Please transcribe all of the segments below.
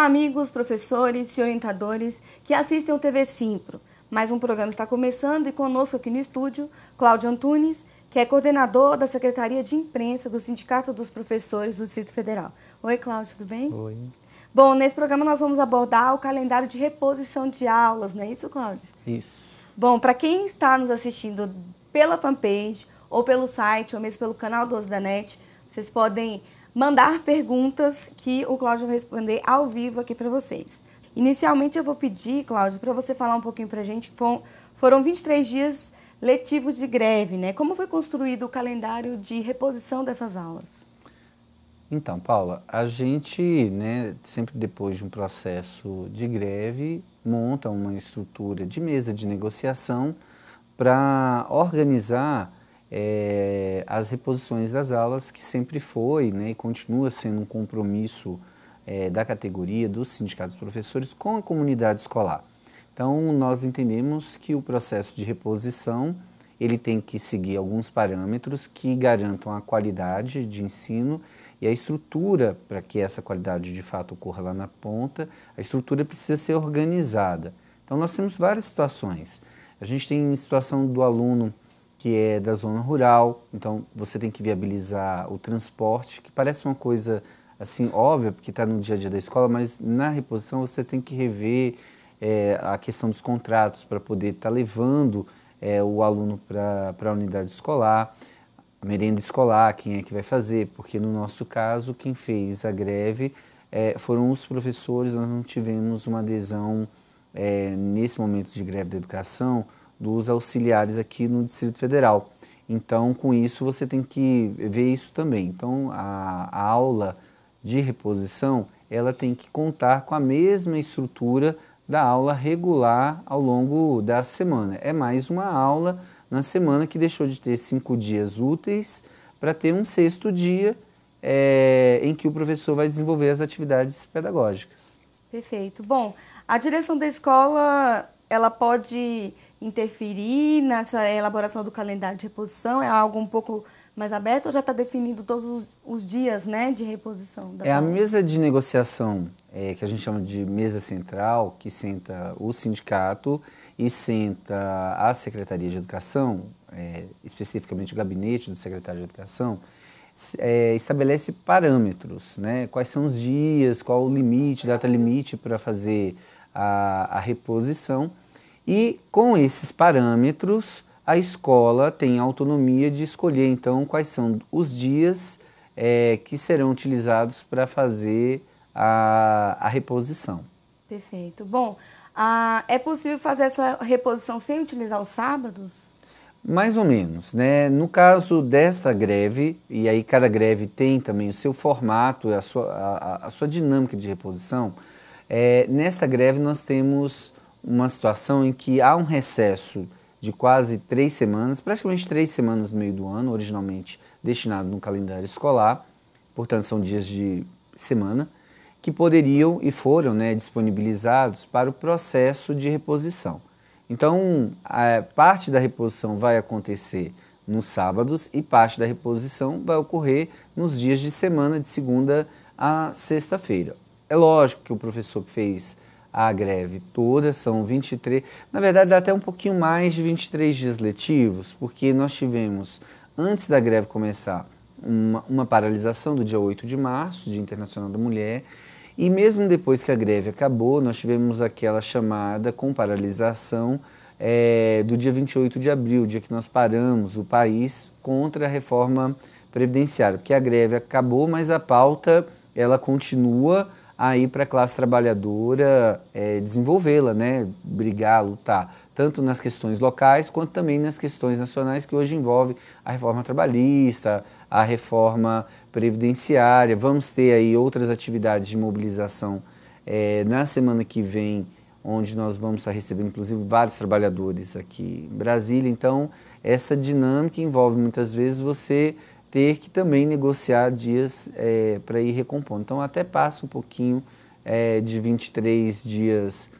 Olá, amigos, professores e orientadores que assistem o TV Simpro. Mais um programa está começando e conosco aqui no estúdio, Cláudio Antunes, que é coordenador da Secretaria de Imprensa do Sindicato dos Professores do Distrito Federal. Oi, Cláudio, tudo bem? Oi. Bom, nesse programa nós vamos abordar o calendário de reposição de aulas, não é isso, Cláudio? Isso. Bom, para quem está nos assistindo pela fanpage ou pelo site ou mesmo pelo canal 12 da NET, vocês podem mandar perguntas que o Cláudio vai responder ao vivo aqui para vocês. Inicialmente eu vou pedir, Cláudio, para você falar um pouquinho para a gente. Foram 23 dias letivos de greve, né? Como foi construído o calendário de reposição dessas aulas? Então, Paula, a gente, né, sempre depois de um processo de greve, monta uma estrutura de mesa de negociação para organizar é, as reposições das aulas, que sempre foi né, e continua sendo um compromisso é, da categoria, dos sindicatos professores com a comunidade escolar. Então, nós entendemos que o processo de reposição ele tem que seguir alguns parâmetros que garantam a qualidade de ensino e a estrutura para que essa qualidade de fato ocorra lá na ponta. A estrutura precisa ser organizada. Então, nós temos várias situações. A gente tem situação do aluno que é da zona rural, então você tem que viabilizar o transporte, que parece uma coisa assim óbvia, porque está no dia a dia da escola, mas na reposição você tem que rever é, a questão dos contratos para poder estar tá levando é, o aluno para a unidade escolar, a merenda escolar, quem é que vai fazer, porque no nosso caso, quem fez a greve é, foram os professores, nós não tivemos uma adesão é, nesse momento de greve da educação dos auxiliares aqui no Distrito Federal. Então, com isso, você tem que ver isso também. Então, a, a aula de reposição, ela tem que contar com a mesma estrutura da aula regular ao longo da semana. É mais uma aula na semana que deixou de ter cinco dias úteis para ter um sexto dia é, em que o professor vai desenvolver as atividades pedagógicas. Perfeito. Bom, a direção da escola ela pode interferir nessa elaboração do calendário de reposição? É algo um pouco mais aberto ou já está definido todos os, os, dias né, de reposição? é saúde? a mesa de negociação, é, que a gente chama de mesa central, que senta o sindicato e senta a Secretaria de Educação, é, especificamente o gabinete do secretário de Educação, é, estabelece parâmetros, né? quais são os dias, qual o limite, data limite para fazer a, a reposição e com esses parâmetros, a escola tem autonomia de escolher então quais são os dias é, que serão utilizados para fazer a, a reposição. Perfeito. Bom, é possível fazer essa reposição sem utilizar os sábados? Mais ou menos, né? No caso dessa greve, e aí cada greve tem também o seu formato, a sua, a, a sua dinâmica de reposição, é, nessa greve nós temos uma situação em que há um recesso de quase três semanas, praticamente três semanas no meio do ano, originalmente destinado no calendário escolar, portanto são dias de semana, que poderiam e foram né, disponibilizados para o processo de reposição. Então, parte da reposição vai acontecer nos sábados e parte da reposição vai ocorrer nos dias de semana, de segunda a sexta-feira. É lógico que o professor que fez a greve toda, são 23, na verdade dá até um pouquinho mais de 23 dias letivos, porque nós tivemos, antes da greve começar, uma, uma paralisação do dia 8 de março, Dia Internacional da Mulher, e mesmo depois que a greve acabou, nós tivemos aquela chamada com paralisação é, do dia 28 de abril, dia que nós paramos o país contra a reforma previdenciária, porque a greve acabou, mas a pauta ela continua aí para a classe trabalhadora é, desenvolvê-la, né? brigar, lutar, tanto nas questões locais quanto também nas questões nacionais que hoje envolve a reforma trabalhista, a reforma previdenciária. Vamos ter aí outras atividades de mobilização é, na semana que vem, onde nós vamos estar recebendo, inclusive, vários trabalhadores aqui em Brasília. Então, essa dinâmica envolve muitas vezes você ter que também negociar dias é, para ir recompondo. Então até passa um pouquinho é, de 23 dias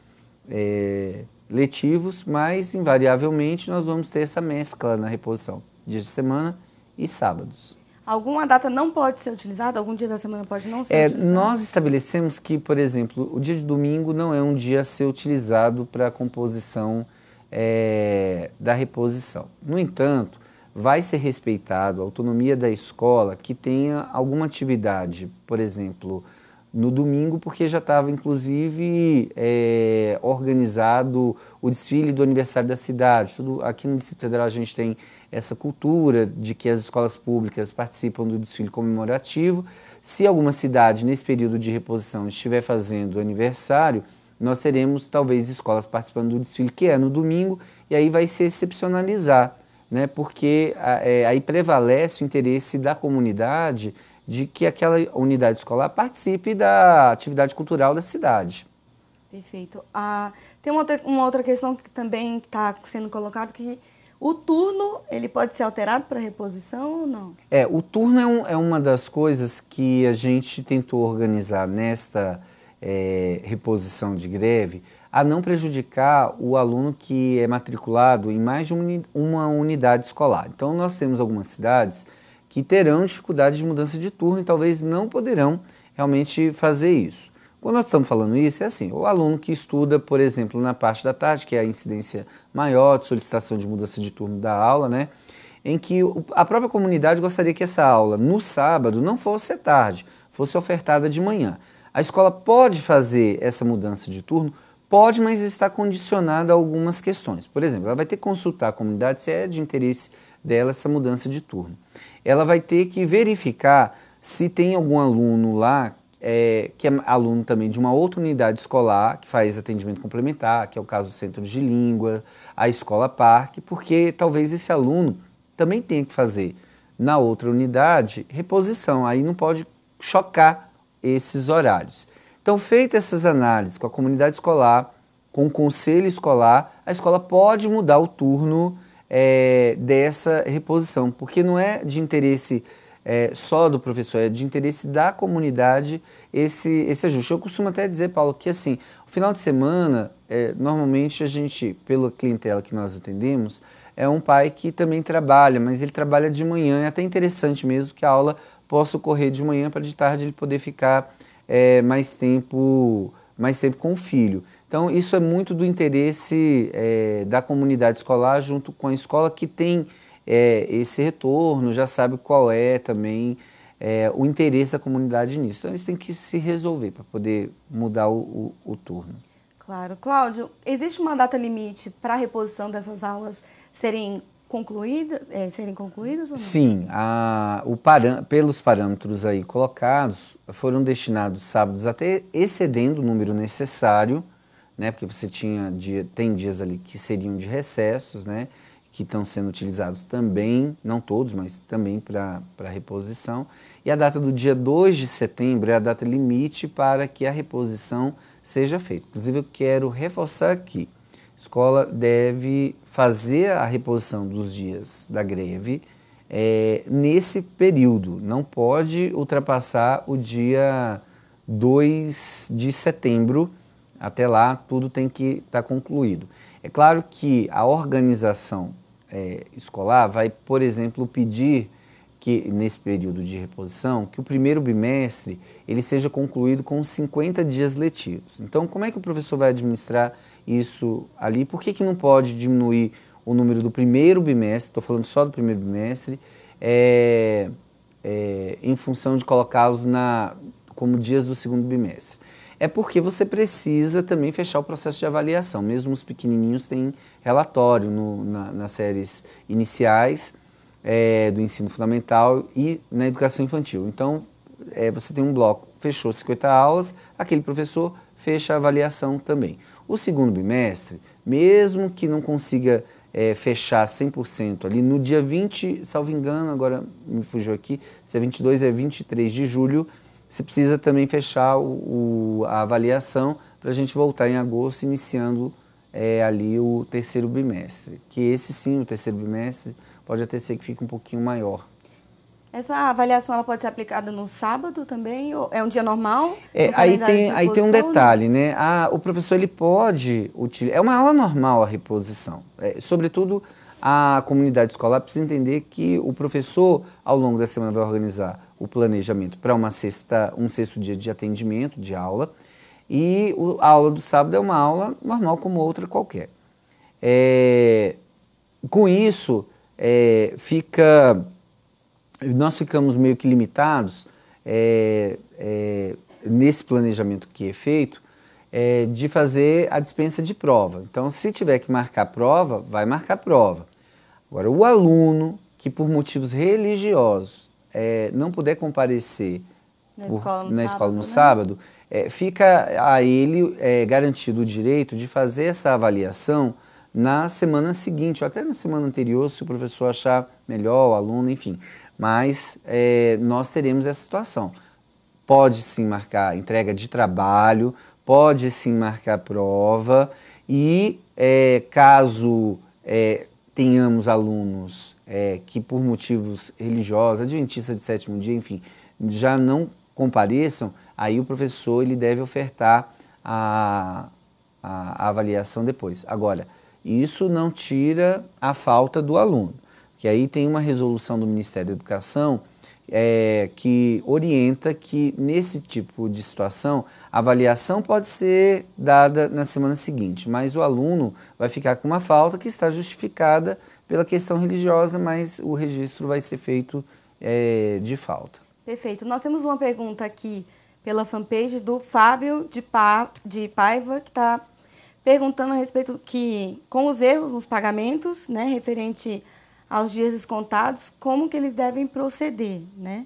é, letivos, mas invariavelmente nós vamos ter essa mescla na reposição, dias de semana e sábados. Alguma data não pode ser utilizada? Algum dia da semana pode não ser é, utilizado? Nós estabelecemos que, por exemplo, o dia de domingo não é um dia a ser utilizado para a composição é, da reposição. No entanto, vai ser respeitado a autonomia da escola que tenha alguma atividade, por exemplo, no domingo, porque já estava inclusive é, organizado o desfile do aniversário da cidade. Tudo, aqui no Distrito Federal a gente tem essa cultura de que as escolas públicas participam do desfile comemorativo. Se alguma cidade nesse período de reposição estiver fazendo aniversário, nós teremos talvez escolas participando do desfile que é no domingo e aí vai se excepcionalizar né, porque é, aí prevalece o interesse da comunidade de que aquela unidade escolar participe da atividade cultural da cidade. Perfeito. Ah, tem uma outra, uma outra questão que também está sendo colocada, que o turno, ele pode ser alterado para reposição ou não? É, o turno é, um, é, uma das coisas que a gente tentou organizar nesta é, reposição de greve, a não prejudicar o aluno que é matriculado em mais de uma unidade escolar. Então, nós temos algumas cidades que terão dificuldades de mudança de turno e talvez não poderão realmente fazer isso. Quando nós estamos falando isso, é assim: o aluno que estuda, por exemplo, na parte da tarde, que é a incidência maior de solicitação de mudança de turno da aula, né? Em que a própria comunidade gostaria que essa aula no sábado não fosse à tarde, fosse ofertada de manhã. A escola pode fazer essa mudança de turno Pode, mas está condicionada a algumas questões. Por exemplo, ela vai ter que consultar a comunidade se é de interesse dela essa mudança de turno. Ela vai ter que verificar se tem algum aluno lá é, que é aluno também de uma outra unidade escolar que faz atendimento complementar, que é o caso do centro de língua, a escola parque, porque talvez esse aluno também tenha que fazer na outra unidade reposição. Aí não pode chocar esses horários. Então, feitas essas análises com a comunidade escolar, com o conselho escolar, a escola pode mudar o turno é, dessa reposição, porque não é de interesse é, só do professor, é de interesse da comunidade esse, esse ajuste. Eu costumo até dizer, Paulo, que assim, o final de semana, é, normalmente a gente, pela clientela que nós atendemos, é um pai que também trabalha, mas ele trabalha de manhã, é até interessante mesmo que a aula possa ocorrer de manhã para de tarde ele poder ficar é, mais tempo mais tempo com o filho. Então, isso é muito do interesse é, da comunidade escolar junto com a escola que tem é, esse retorno, já sabe qual é também é, o interesse da comunidade nisso. Então, eles têm que se resolver para poder mudar o, o, o, turno. Claro. Cláudio, existe uma data limite para a reposição dessas aulas serem concluída, é, serem concluídas ou não? Sim, a, o pelos parâmetros aí colocados, foram destinados sábados até excedendo o número necessário, né, porque você tinha dia, tem dias ali que seriam de recessos, né, que estão sendo utilizados também, não todos, mas também para reposição. E a data do dia 2 de setembro é a data limite para que a reposição seja feita. Inclusive, eu quero reforçar aqui escola deve fazer a reposição dos dias da greve é, nesse período. Não pode ultrapassar o dia 2 de setembro. Até lá, tudo tem que estar tá concluído. É claro que a organização é, escolar vai, por exemplo, pedir que nesse período de reposição, que o primeiro bimestre ele seja concluído com 50 dias letivos. Então, como é que o professor vai administrar isso ali, por que, que não pode diminuir o número do primeiro bimestre? Estou falando só do primeiro bimestre, é, é, em função de colocá-los na como dias do segundo bimestre. É porque você precisa também fechar o processo de avaliação. Mesmo os pequenininhos têm relatório no, na, nas séries iniciais é, do ensino fundamental e na educação infantil. Então, é, você tem um bloco, fechou 50 aulas, aquele professor fecha a avaliação também. O segundo bimestre, mesmo que não consiga é, fechar 100% ali no dia 20, salvo engano, agora me fugiu aqui, se é 22 é 23 de julho, você precisa também fechar o, o, a avaliação para a gente voltar em agosto, iniciando é, ali o terceiro bimestre. Que esse sim, o terceiro bimestre, pode até ser que fique um pouquinho maior, essa avaliação ela pode ser aplicada no sábado também? é um dia normal? É, aí tem, aí tem um detalhe, né? A, ah, o professor ele pode utilizar. É uma aula normal a reposição. É, sobretudo, a comunidade escolar precisa entender que o professor, ao longo da semana, vai organizar o planejamento para uma sexta, um sexto dia de atendimento, de aula. E o, a aula do sábado é uma aula normal como outra qualquer. É, com isso, é, fica nós ficamos meio que limitados é, é, nesse planejamento que é feito é, de fazer a dispensa de prova. Então, se tiver que marcar prova, vai marcar prova. Agora, o aluno que por motivos religiosos é, não puder comparecer na, por, escola, no na sábado, escola no, né? sábado, é, fica a ele é, garantido o direito de fazer essa avaliação na semana seguinte, ou até na semana anterior, se o professor achar melhor, o aluno, enfim mas é, nós teremos essa situação. Pode sim marcar entrega de trabalho, pode sim marcar prova, e é, caso é, tenhamos alunos é, que, por motivos religiosos, adventista de sétimo dia, enfim, já não compareçam, aí o professor ele deve ofertar a, a, a avaliação depois. Agora, isso não tira a falta do aluno que aí tem uma resolução do Ministério da Educação é, que orienta que nesse tipo de situação a avaliação pode ser dada na semana seguinte, mas o aluno vai ficar com uma falta que está justificada pela questão religiosa, mas o registro vai ser feito é, de falta. Perfeito. Nós temos uma pergunta aqui pela fanpage do Fábio de, pa, de Paiva, que está perguntando a respeito que, com os erros nos pagamentos, né, referente aos dias descontados, como que eles devem proceder, né?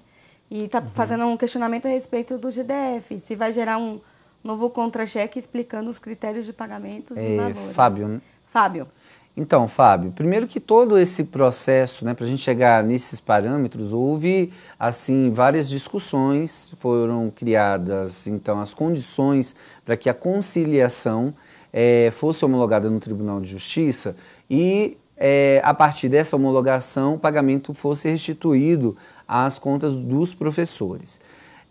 E está uhum. fazendo um questionamento a respeito do GDF, se vai gerar um novo contra-cheque explicando os critérios de pagamentos é, valores. Fábio, né? Fábio. Então, Fábio, primeiro que todo esse processo, né, para a gente chegar nesses parâmetros, houve assim várias discussões, foram criadas então as condições para que a conciliação é, fosse homologada no Tribunal de Justiça e é, a partir dessa homologação, o pagamento fosse restituído às contas dos professores.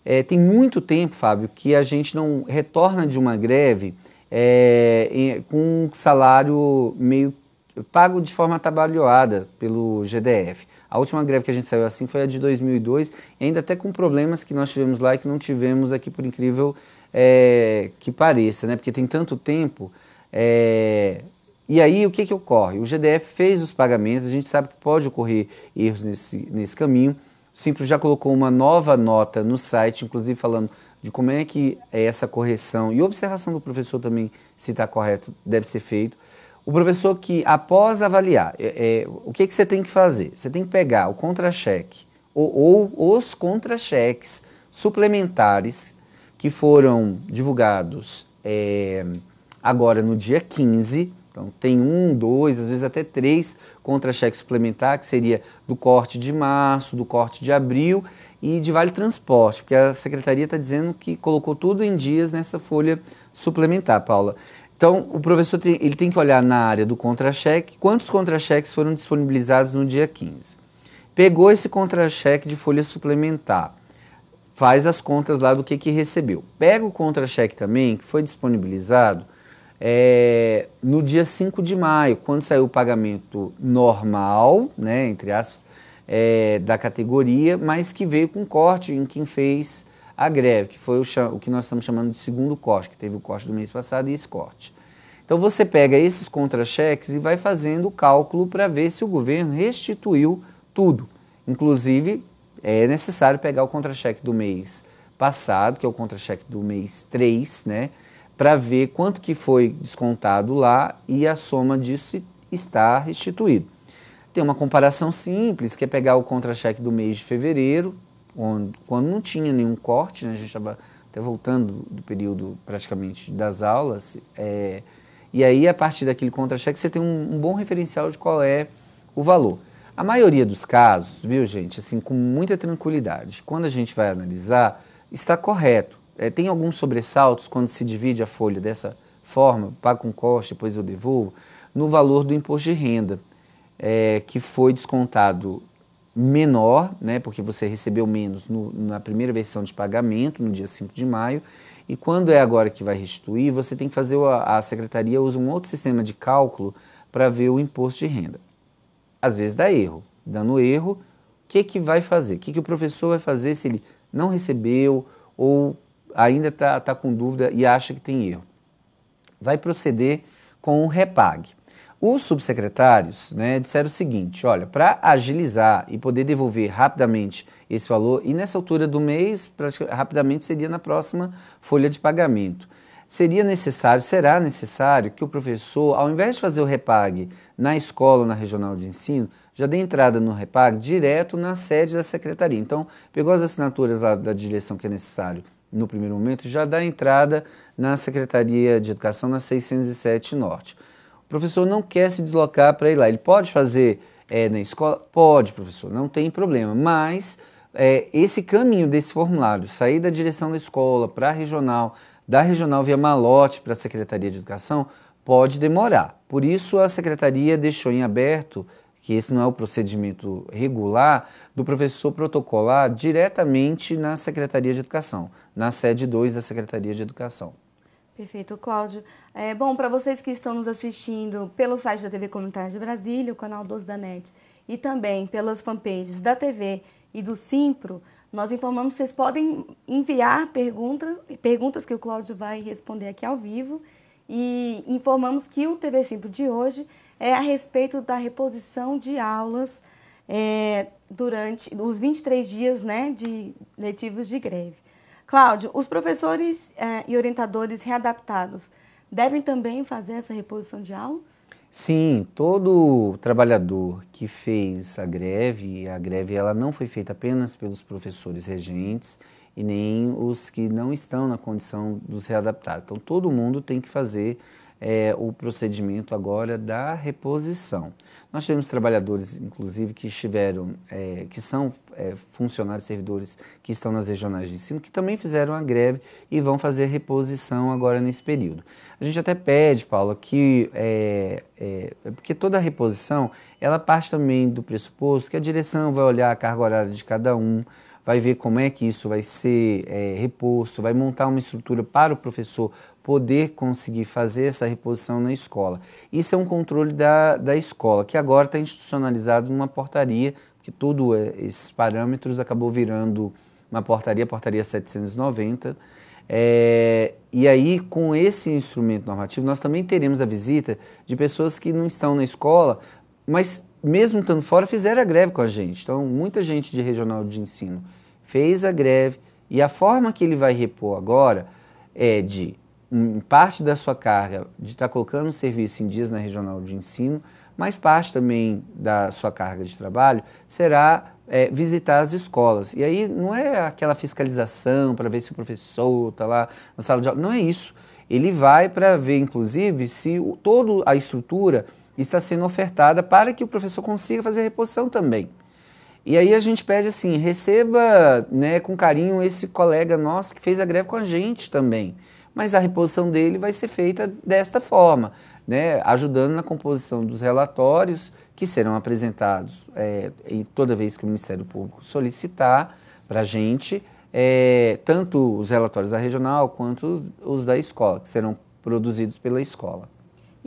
É, tem muito tempo, Fábio, que a gente não retorna de uma greve é, em, com um salário meio pago de forma trabalhada pelo GDF. A última greve que a gente saiu assim foi a de 2002, ainda até com problemas que nós tivemos lá e que não tivemos aqui, por incrível é, que pareça, né? Porque tem tanto tempo, é, e aí o que, que ocorre? O GDF fez os pagamentos, a gente sabe que pode ocorrer erros nesse, nesse caminho. O Simples já colocou uma nova nota no site, inclusive falando de como é que é essa correção e observação do professor também, se está correto, deve ser feito. O professor que, após avaliar, é, é, o que, que você tem que fazer? Você tem que pegar o contra-cheque ou, ou os contra-cheques suplementares que foram divulgados é, agora no dia 15 então tem um, dois, às vezes até três contra-cheques suplementar, que seria do corte de março, do corte de abril e de vale transporte, porque a secretaria está dizendo que colocou tudo em dias nessa folha suplementar, Paula. Então, o professor tem, ele tem que olhar na área do contra-cheque quantos contra-cheques foram disponibilizados no dia 15. Pegou esse contra-cheque de folha suplementar, faz as contas lá do que, que recebeu. Pega o contra-cheque também que foi disponibilizado é, no dia 5 de maio, quando saiu o pagamento normal, né, entre aspas, é, da categoria, mas que veio com corte em quem fez a greve, que foi o, o que nós estamos chamando de segundo corte, que teve o corte do mês passado e esse corte. Então você pega esses contra-cheques e vai fazendo o cálculo para ver se o governo restituiu tudo. Inclusive, é necessário pegar o contra-cheque do mês passado, que é o contra-cheque do mês 3, né? para ver quanto que foi descontado lá e a soma disso está restituído. Tem uma comparação simples, que é pegar o contra-cheque do mês de fevereiro, onde, quando não tinha nenhum corte, né, a gente estava até voltando do período praticamente das aulas, é, e aí a partir daquele contra-cheque você tem um, um bom referencial de qual é o valor. A maioria dos casos, viu gente, assim, com muita tranquilidade, quando a gente vai analisar, está correto. É, tem alguns sobressaltos quando se divide a folha dessa forma, pago com corte, depois eu devolvo, no valor do imposto de renda, é, que foi descontado menor, né, porque você recebeu menos no, na primeira versão de pagamento, no dia 5 de maio, e quando é agora que vai restituir, você tem que fazer, a, a secretaria usa um outro sistema de cálculo para ver o imposto de renda. Às vezes dá erro. Dando erro, o que, que vai fazer? O que, que o professor vai fazer se ele não recebeu ou ainda está tá com dúvida e acha que tem erro. Vai proceder com o repague. Os subsecretários né, disseram o seguinte: olha, para agilizar e poder devolver rapidamente esse valor, e nessa altura do mês, rapidamente seria na próxima folha de pagamento. Seria necessário, será necessário que o professor, ao invés de fazer o repague na escola ou na regional de ensino, já dê entrada no repague direto na sede da secretaria. Então, pegou as assinaturas lá da direção que é necessário no primeiro momento, já dá entrada na Secretaria de Educação na 607 Norte. O professor não quer se deslocar para ir lá. Ele pode fazer é, na escola? Pode, professor, não tem problema. Mas é, esse caminho desse formulário, sair da direção da escola para a regional, da regional via malote para a Secretaria de Educação, pode demorar. Por isso, a Secretaria deixou em aberto que esse não é o procedimento regular, do professor protocolar diretamente na Secretaria de Educação, na sede 2 da Secretaria de Educação. Perfeito, Cláudio. É, bom, para vocês que estão nos assistindo pelo site da TV Comunitária de Brasília, o canal 12 da NET, e também pelas fanpages da TV e do Simpro, nós informamos que vocês podem enviar pergunta, perguntas que o Cláudio vai responder aqui ao vivo e informamos que o TV5 de hoje é a respeito da reposição de aulas é, durante os 23 dias né, de letivos de greve. Cláudio, os professores é, e orientadores readaptados devem também fazer essa reposição de aulas? Sim, todo trabalhador que fez a greve, a greve ela não foi feita apenas pelos professores regentes, e nem os que não estão na condição dos readaptados. Então, todo mundo tem que fazer é, o procedimento agora da reposição. Nós tivemos trabalhadores, inclusive, que estiveram, é, que são é, funcionários, servidores que estão nas regionais de ensino, que também fizeram a greve e vão fazer a reposição agora nesse período. A gente até pede, Paulo, que é, é, é porque toda a reposição ela parte também do pressuposto que a direção vai olhar a carga horária de cada um, vai ver como é que isso vai ser é, reposto, vai montar uma estrutura para o professor poder conseguir fazer essa reposição na escola. Isso é um controle da, da escola, que agora está institucionalizado numa portaria, que todos é, esses parâmetros acabou virando uma portaria, portaria 790. É, e aí, com esse instrumento normativo, nós também teremos a visita de pessoas que não estão na escola, mas mesmo estando fora, fizeram a greve com a gente. Então, muita gente de regional de ensino fez a greve e a forma que ele vai repor agora é de parte da sua carga de estar tá colocando o serviço em dias na regional de ensino, mas parte também da sua carga de trabalho será é, visitar as escolas. E aí não é aquela fiscalização para ver se o professor está lá na sala de aula, não é isso. Ele vai para ver, inclusive, se o, toda a estrutura está sendo ofertada para que o professor consiga fazer a reposição também. E aí a gente pede assim, receba né, com carinho esse colega nosso que fez a greve com a gente também. Mas a reposição dele vai ser feita desta forma, né, ajudando na composição dos relatórios que serão apresentados é, toda vez que o Ministério Público solicitar para a gente, é, tanto os relatórios da regional quanto os da escola, que serão produzidos pela escola.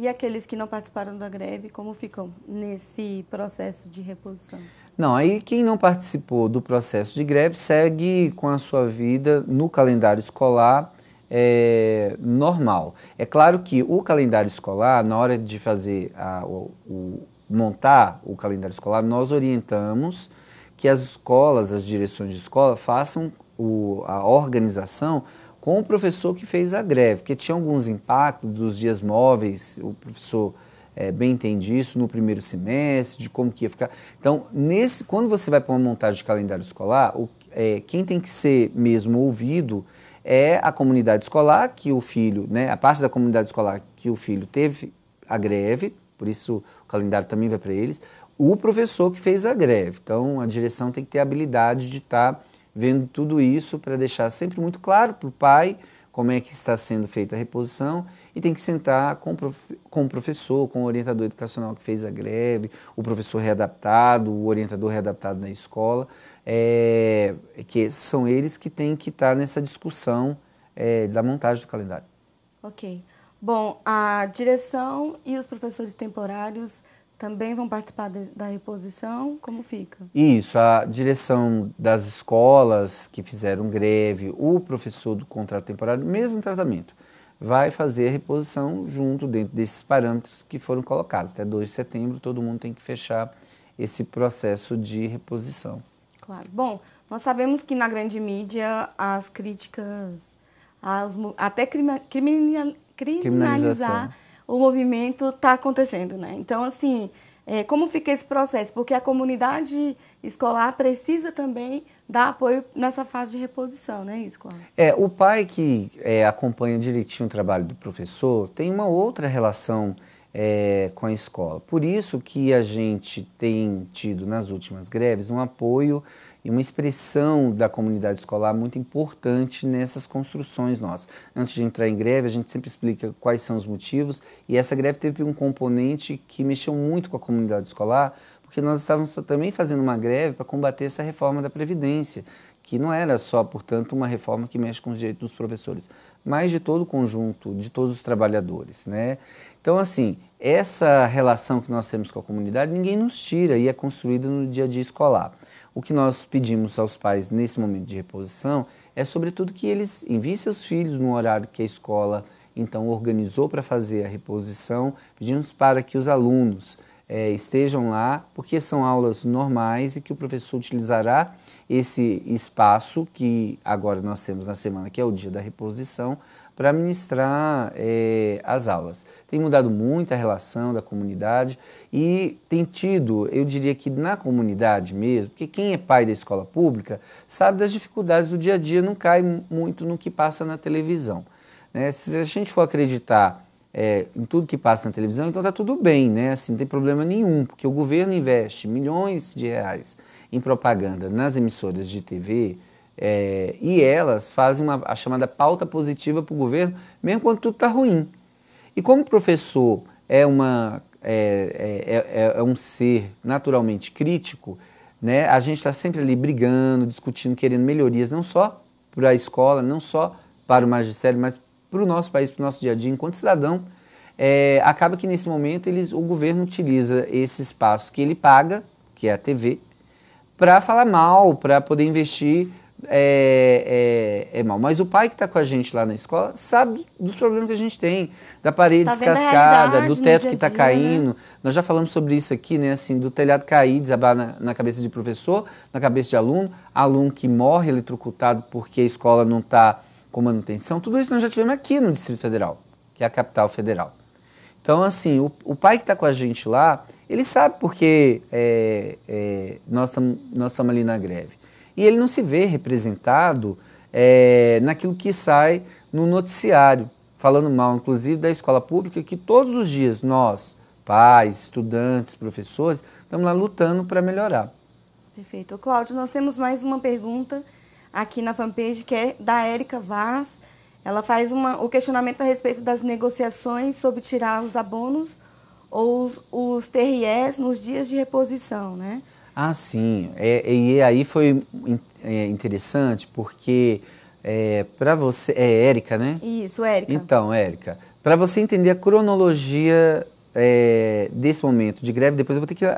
E aqueles que não participaram da greve, como ficam nesse processo de reposição? Não, aí quem não participou do processo de greve segue com a sua vida no calendário escolar é, normal. É claro que o calendário escolar, na hora de fazer a, o, o, montar o calendário escolar, nós orientamos que as escolas, as direções de escola, façam o, a organização com o professor que fez a greve, porque tinha alguns impactos dos dias móveis, o professor é, bem entende isso no primeiro semestre, de como que ia ficar. Então, nesse, quando você vai para uma montagem de calendário escolar, o, é, quem tem que ser mesmo ouvido é a comunidade escolar que o filho, né, a parte da comunidade escolar que o filho teve a greve, por isso o calendário também vai para eles, o professor que fez a greve. Então, a direção tem que ter a habilidade de estar tá vendo tudo isso para deixar sempre muito claro para o pai como é que está sendo feita a reposição e tem que sentar com, prof... com o professor, com o orientador educacional que fez a greve, o professor readaptado, o orientador readaptado na escola, é... que são eles que têm que estar tá nessa discussão é, da montagem do calendário. Ok. Bom, a direção e os professores temporários também vão participar de, da reposição? Como fica? Isso, a direção das escolas que fizeram greve, o professor do contrato temporário, mesmo tratamento, vai fazer a reposição junto dentro desses parâmetros que foram colocados. Até 2 de setembro, todo mundo tem que fechar esse processo de reposição. Claro. Bom, nós sabemos que na grande mídia as críticas, até criminalizar o movimento está acontecendo, né? Então, assim, é, como fica esse processo? Porque a comunidade escolar precisa também dar apoio nessa fase de reposição, né, isso, É, o pai que é, acompanha direitinho o trabalho do professor tem uma outra relação é, com a escola. Por isso que a gente tem tido nas últimas greves um apoio e uma expressão da comunidade escolar muito importante nessas construções nossas. Antes de entrar em greve, a gente sempre explica quais são os motivos, e essa greve teve um componente que mexeu muito com a comunidade escolar, porque nós estávamos também fazendo uma greve para combater essa reforma da Previdência, que não era só, portanto, uma reforma que mexe com os direitos dos professores, mas de todo o conjunto, de todos os trabalhadores. Né? Então, assim, essa relação que nós temos com a comunidade, ninguém nos tira e é construída no dia a dia escolar. O que nós pedimos aos pais nesse momento de reposição é, sobretudo, que eles enviem seus filhos no horário que a escola então organizou para fazer a reposição. Pedimos para que os alunos é, estejam lá, porque são aulas normais e que o professor utilizará esse espaço que agora nós temos na semana, que é o dia da reposição, para ministrar é, as aulas. Tem mudado muito a relação da comunidade e tem tido, eu diria que na comunidade mesmo, porque quem é pai da escola pública sabe das dificuldades do dia a dia, não cai muito no que passa na televisão. Né? Se a gente for acreditar é, em tudo que passa na televisão, então está tudo bem, né? Assim, não tem problema nenhum, porque o governo investe milhões de reais em propaganda nas emissoras de TV, é, e elas fazem uma, a chamada pauta positiva para o governo, mesmo quando tudo está ruim. E como o professor é, uma, é, é, é, é um ser naturalmente crítico, né, a gente está sempre ali brigando, discutindo, querendo melhorias, não só para a escola, não só para o magistério, mas para o nosso país, para o nosso dia a dia, enquanto cidadão. É, acaba que nesse momento eles, o governo utiliza esse espaço que ele paga, que é a TV, para falar mal, para poder investir é, é, é mal. Mas o pai que está com a gente lá na escola sabe dos problemas que a gente tem, da parede tá descascada, do teto que está né? caindo. Né? Nós já falamos sobre isso aqui, né? Assim, do telhado cair, desabar na, na, cabeça de professor, na cabeça de aluno, aluno que morre eletrocutado porque a escola não está com manutenção. Tudo isso nós já tivemos aqui no Distrito Federal, que é a capital federal. Então, assim, o, o pai que está com a gente lá, ele sabe porque é, é, nós estamos nós ali na greve e ele não se vê representado é, naquilo que sai no noticiário, falando mal, inclusive, da escola pública, que todos os dias nós, pais, estudantes, professores, estamos lá lutando para melhorar. Perfeito. Cláudio, nós temos mais uma pergunta aqui na fanpage que é da Érica Vaz. Ela faz uma, o questionamento a respeito das negociações sobre tirar os abonos ou os, os TRS nos dias de reposição, né? Ah, sim. É, e aí foi é, interessante porque é, para você. É Érica, né? Isso, Érica. Então, Érica, para você entender a cronologia é, desse momento de greve, depois eu vou ter que a,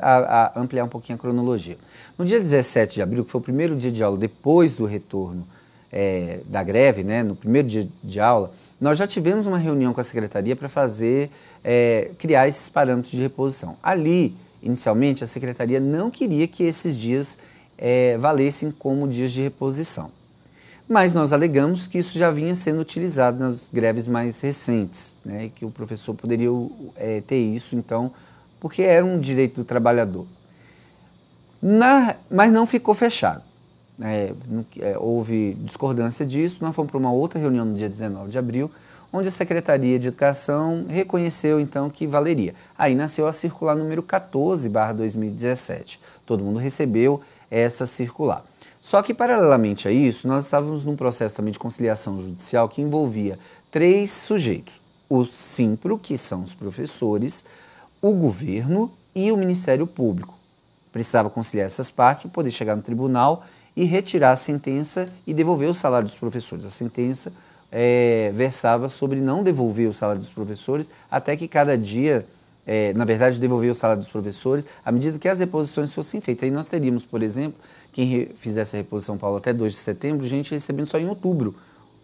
a ampliar um pouquinho a cronologia. No dia 17 de abril, que foi o primeiro dia de aula depois do retorno é, da greve, né, no primeiro dia de aula, nós já tivemos uma reunião com a secretaria para fazer, é, criar esses parâmetros de reposição. Ali, Inicialmente, a secretaria não queria que esses dias é, valessem como dias de reposição. Mas nós alegamos que isso já vinha sendo utilizado nas greves mais recentes, né, que o professor poderia é, ter isso, então, porque era um direito do trabalhador. Na, mas não ficou fechado. Né, é, houve discordância disso, nós fomos para uma outra reunião no dia 19 de abril, onde a Secretaria de Educação reconheceu então que valeria. Aí nasceu a circular número 14/2017. Todo mundo recebeu essa circular. Só que paralelamente a isso, nós estávamos num processo também de conciliação judicial que envolvia três sujeitos: o Simpro, que são os professores, o governo e o Ministério Público. Precisava conciliar essas partes para poder chegar no tribunal e retirar a sentença e devolver o salário dos professores. A sentença é, versava sobre não devolver o salário dos professores até que cada dia, é, na verdade, devolver o salário dos professores à medida que as reposições fossem feitas. Aí nós teríamos, por exemplo, quem fizesse a reposição Paulo até 2 de setembro, gente recebendo só em outubro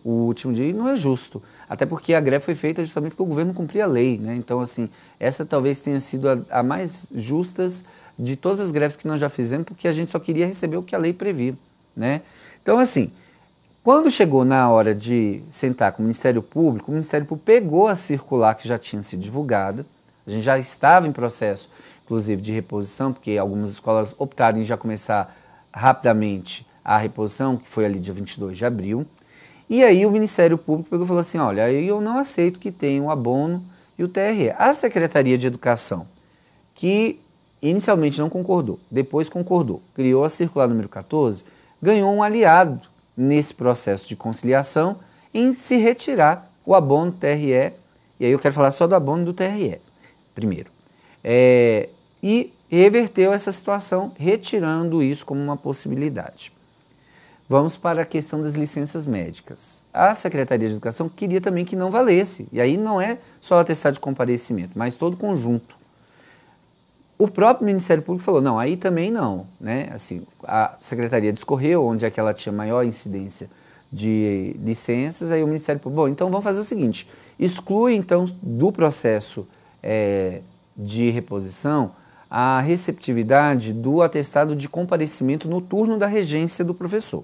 o último dia, e não é justo. Até porque a greve foi feita justamente porque o governo cumpria a lei, né? Então, assim, essa talvez tenha sido a, a mais justas de todas as greves que nós já fizemos, porque a gente só queria receber o que a lei previa, né? Então, assim, quando chegou na hora de sentar com o Ministério Público, o Ministério Público pegou a circular que já tinha sido divulgada, a gente já estava em processo, inclusive, de reposição, porque algumas escolas optaram em já começar rapidamente a reposição, que foi ali dia 22 de abril. E aí o Ministério Público pegou e falou assim: olha, eu não aceito que tenha o abono e o TRE. A Secretaria de Educação, que inicialmente não concordou, depois concordou, criou a circular número 14, ganhou um aliado nesse processo de conciliação em se retirar o abono do TRE. E aí eu quero falar só do abono do TRE, primeiro. É, e reverteu essa situação, retirando isso como uma possibilidade. Vamos para a questão das licenças médicas. A Secretaria de Educação queria também que não valesse, e aí não é só o atestado de comparecimento, mas todo o conjunto. O próprio Ministério Público falou, não, aí também não, né? Assim, a secretaria discorreu onde é que ela tinha maior incidência de licenças, aí o Ministério Público, bom, então vamos fazer o seguinte, exclui então do processo é, de reposição a receptividade do atestado de comparecimento noturno da regência do professor.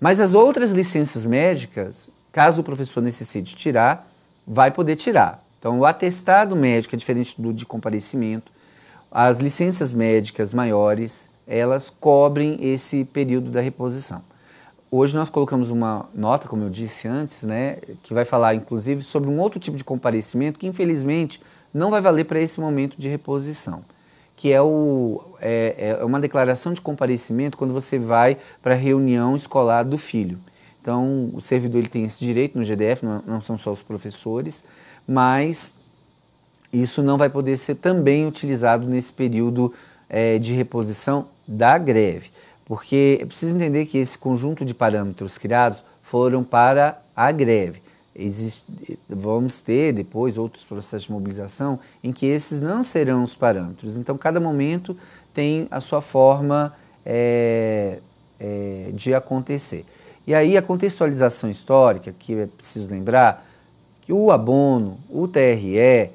Mas as outras licenças médicas, caso o professor necessite tirar, vai poder tirar. Então, o atestado médico é diferente do de comparecimento, as licenças médicas maiores, elas cobrem esse período da reposição. Hoje nós colocamos uma nota, como eu disse antes, né, que vai falar inclusive sobre um outro tipo de comparecimento que infelizmente não vai valer para esse momento de reposição, que é, o, é, é, é uma declaração de comparecimento quando você vai para a reunião escolar do filho. Então o servidor ele tem esse direito no GDF, não, não são só os professores, mas isso não vai poder ser também utilizado nesse período é, de reposição da greve, porque é preciso entender que esse conjunto de parâmetros criados foram para a greve. Existe, vamos ter depois outros processos de mobilização em que esses não serão os parâmetros. Então, cada momento tem a sua forma é, é, de acontecer. E aí, a contextualização histórica, que é preciso lembrar, que o abono, o TRE,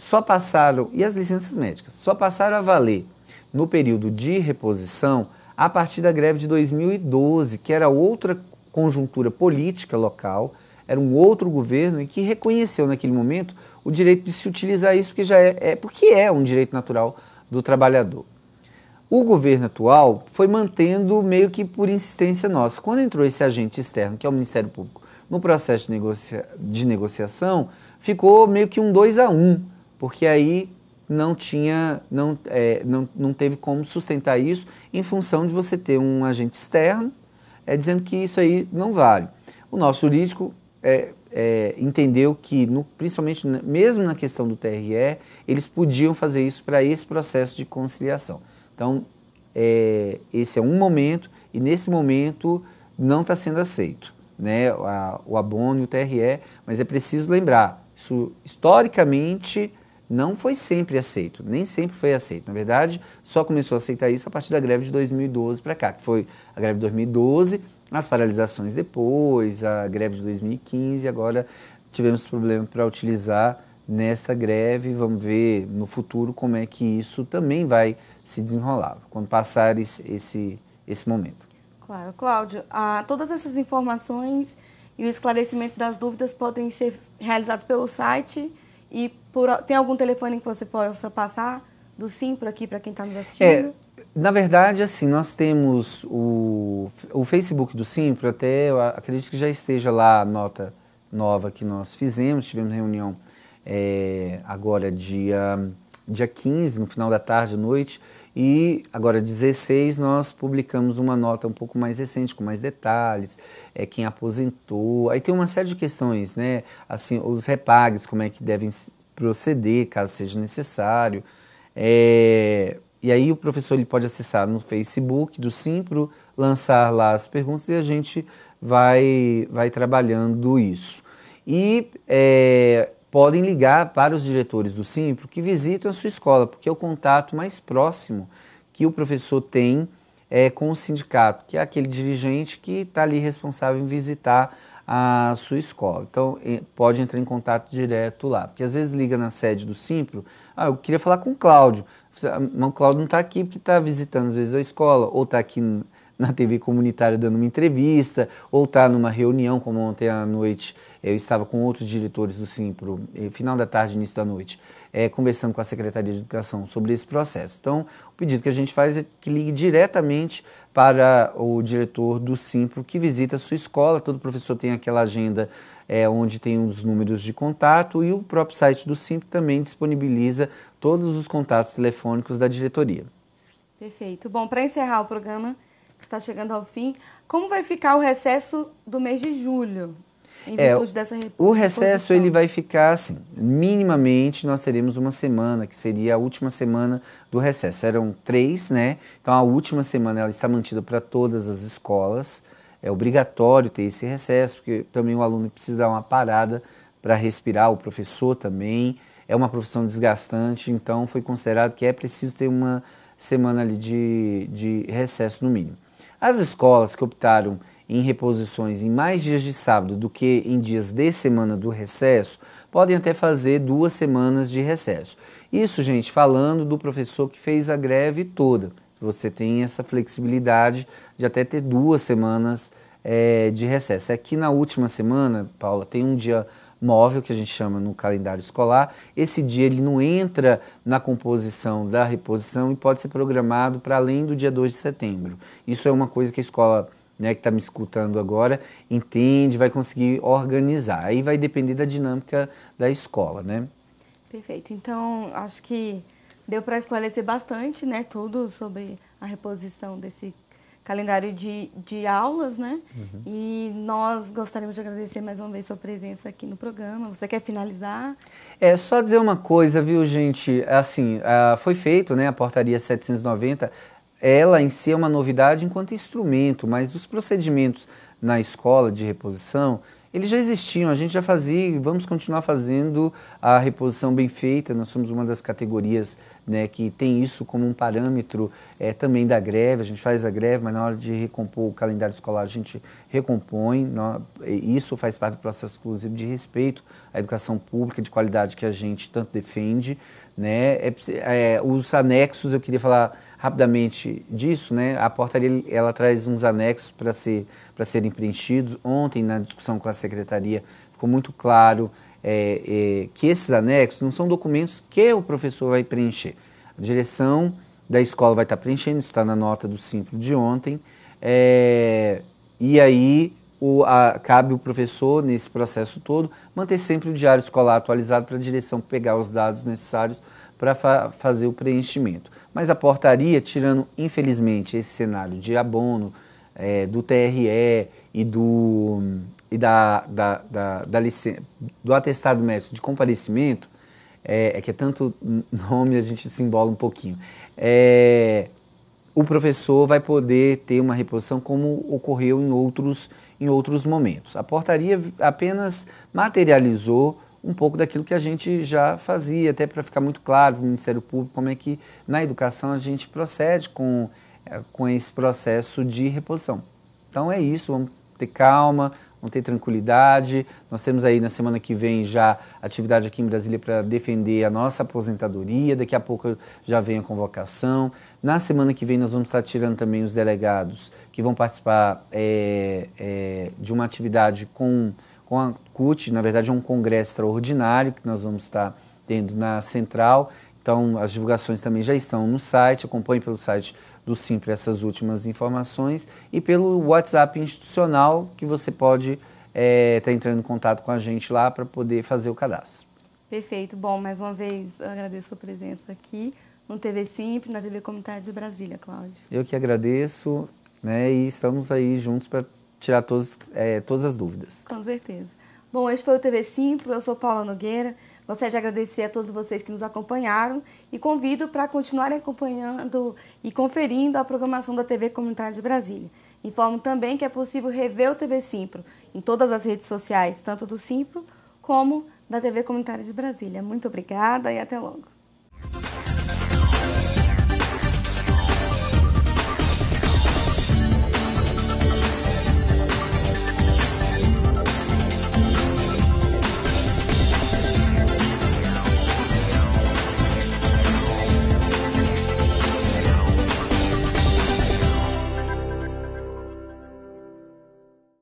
só passaram, e as licenças médicas, só passaram a valer no período de reposição a partir da greve de 2012, que era outra conjuntura política local, era um outro governo e que reconheceu naquele momento o direito de se utilizar isso, porque já é, é porque é um direito natural do trabalhador. O governo atual foi mantendo meio que por insistência nossa. Quando entrou esse agente externo, que é o Ministério Público, no processo de, negocia de negociação, ficou meio que um 2 a 1 um porque aí não tinha, não, é, não, não teve como sustentar isso em função de você ter um agente externo é, dizendo que isso aí não vale. O nosso jurídico é, é, entendeu que, no, principalmente mesmo na questão do TRE, eles podiam fazer isso para esse processo de conciliação. Então, é, esse é um momento e nesse momento não está sendo aceito né, a, o abono e o TRE, mas é preciso lembrar, isso historicamente não foi sempre aceito, nem sempre foi aceito. Na verdade, só começou a aceitar isso a partir da greve de 2012 para cá, que foi a greve de 2012, as paralisações depois, a greve de 2015, agora tivemos problema para utilizar nessa greve, vamos ver no futuro como é que isso também vai se desenrolar, quando passar esse, esse, esse momento. Claro, Cláudio, ah, todas essas informações e o esclarecimento das dúvidas podem ser realizados pelo site e por, tem algum telefone que você possa passar do sim para aqui, para quem está nos assistindo? É, na verdade, assim, nós temos o, o Facebook do Simpro, até eu acredito que já esteja lá a nota nova que nós fizemos. Tivemos reunião é, agora dia, dia 15, no final da tarde, noite. E agora, 16, nós publicamos uma nota um pouco mais recente, com mais detalhes, é, quem aposentou. Aí tem uma série de questões, né? Assim, os repagues, como é que devem proceder, caso seja necessário. É, e aí o professor ele pode acessar no Facebook do Simpro, lançar lá as perguntas e a gente vai, vai trabalhando isso. E é, podem ligar para os diretores do Simpro que visitam a sua escola, porque é o contato mais próximo que o professor tem é, com o sindicato, que é aquele dirigente que está ali responsável em visitar a sua escola. Então, é, pode entrar em contato direto lá. Porque às vezes liga na sede do Simpro, ah, eu queria falar com o Cláudio. Ah, mas o Cláudio não está aqui porque está visitando às vezes a escola, ou está aqui na TV comunitária dando uma entrevista, ou está numa reunião, como ontem à noite eh, eu estava com outros diretores do Simpro, eh, final da tarde, início da noite, é, conversando com a Secretaria de Educação sobre esse processo. Então, o pedido que a gente faz é que ligue diretamente para o diretor do Simpro que visita a sua escola, todo professor tem aquela agenda é, onde tem os números de contato e o próprio site do Simpro também disponibiliza todos os contatos telefônicos da diretoria. Perfeito. Bom, para encerrar o programa, que está chegando ao fim, como vai ficar o recesso do mês de julho? Em é, virtude dessa o recesso ele vai ficar assim, minimamente nós teremos uma semana, que seria a última semana do recesso. Eram três, né? Então a última semana ela está mantida para todas as escolas. É obrigatório ter esse recesso, porque também o aluno precisa dar uma parada para respirar, o professor também. É uma profissão desgastante, então foi considerado que é preciso ter uma semana ali de, de recesso no mínimo. As escolas que optaram em reposições em mais dias de sábado do que em dias de semana do recesso podem até fazer duas semanas de recesso. Isso, gente, falando do professor que fez a greve toda. Você tem essa flexibilidade de até ter duas semanas é, de recesso. Aqui é na última semana, Paula, tem um dia móvel, que a gente chama no calendário escolar. Esse dia ele não entra na composição da reposição e pode ser programado para além do dia 2 de setembro. Isso é uma coisa que a escola né, que está me escutando agora entende, vai conseguir organizar. Aí vai depender da dinâmica da escola, né? Perfeito. Então, acho que deu para esclarecer bastante, né, tudo sobre a reposição desse calendário de, de aulas, né? Uhum. E nós gostaríamos de agradecer mais uma vez sua presença aqui no programa. Você quer finalizar? É só dizer uma coisa, viu, gente? Assim, ah, foi feito, né, a portaria 790. Ela em si é uma novidade enquanto instrumento, mas os procedimentos na escola de reposição eles já existiam, a gente já fazia e vamos continuar fazendo a reposição bem feita. Nós somos uma das categorias né, que tem isso como um parâmetro é, também da greve. A gente faz a greve, mas na hora de recompor o calendário escolar, a gente recompõe. Nós, isso faz parte do processo, inclusive, de respeito à educação pública de qualidade que a gente tanto defende. Né? É, é, os anexos, eu queria falar rapidamente disso, né, a portaria ela traz uns anexos para ser, para serem preenchidos. Ontem, na discussão com a secretaria, ficou muito claro é, é, que esses anexos não são documentos que o professor vai preencher. A direção da escola vai estar tá preenchendo, isso está na nota do simples de ontem. É, e aí o, a, cabe o professor, nesse processo todo, manter sempre o diário escolar atualizado para a direção pegar os dados necessários para fa fazer o preenchimento mas a portaria, tirando infelizmente esse cenário de abono é, do TRE e do e da, da, da, da do atestado médico de comparecimento, é, é, que é tanto nome a gente simbola um pouquinho, é, o professor vai poder ter uma reposição como ocorreu em outros, em outros momentos. A portaria apenas materializou um pouco daquilo que a gente já fazia, até para ficar muito claro para o Ministério Público como é que na educação a gente procede com, eh, com esse processo de reposição. Então é isso, vamos ter calma, vamos ter tranquilidade. Nós temos aí na semana que vem já atividade aqui em Brasília para defender a nossa aposentadoria, daqui a pouco já vem a convocação. Na semana que vem nós vamos estar tirando também os delegados que vão participar é, é, de uma atividade com, com a discute, na verdade é um congresso extraordinário que nós vamos estar tendo na central. Então as divulgações também já estão no site, acompanhe pelo site do Simples essas últimas informações e pelo WhatsApp institucional que você pode eh, estar é, tá entrando em contato com a gente lá para poder fazer o cadastro. Perfeito. Bom, mais uma vez agradeço a sua presença aqui no TV Simples, na TV Comunidade de Brasília, Cláudio. Eu que agradeço né, e estamos aí juntos para tirar todos, é, todas as dúvidas. Com certeza. Bom, este foi o TV Simplo, eu sou Paula Nogueira. Gostaria de agradecer a todos vocês que nos acompanharam e convido para continuarem acompanhando e conferindo a programação da TV Comunitária de Brasília. Informo também que é possível rever o TV Simpro em todas as redes sociais, tanto do Simpro como da TV Comunitária de Brasília. Muito obrigada e até logo.